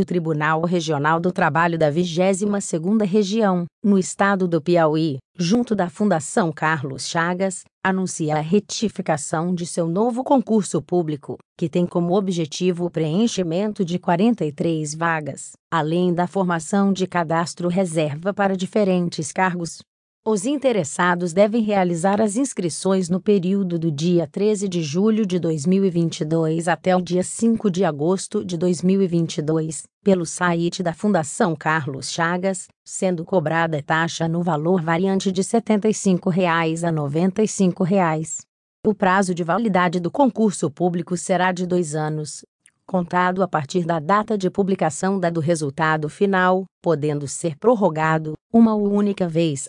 o Tribunal Regional do Trabalho da 22ª Região, no estado do Piauí, junto da Fundação Carlos Chagas, anuncia a retificação de seu novo concurso público, que tem como objetivo o preenchimento de 43 vagas, além da formação de cadastro reserva para diferentes cargos, os interessados devem realizar as inscrições no período do dia 13 de julho de 2022 até o dia 5 de agosto de 2022, pelo site da Fundação Carlos Chagas, sendo cobrada taxa no valor variante de R$ 75 a R$ 95. Reais. O prazo de validade do concurso público será de dois anos, contado a partir da data de publicação da do resultado final, podendo ser prorrogado, uma única vez,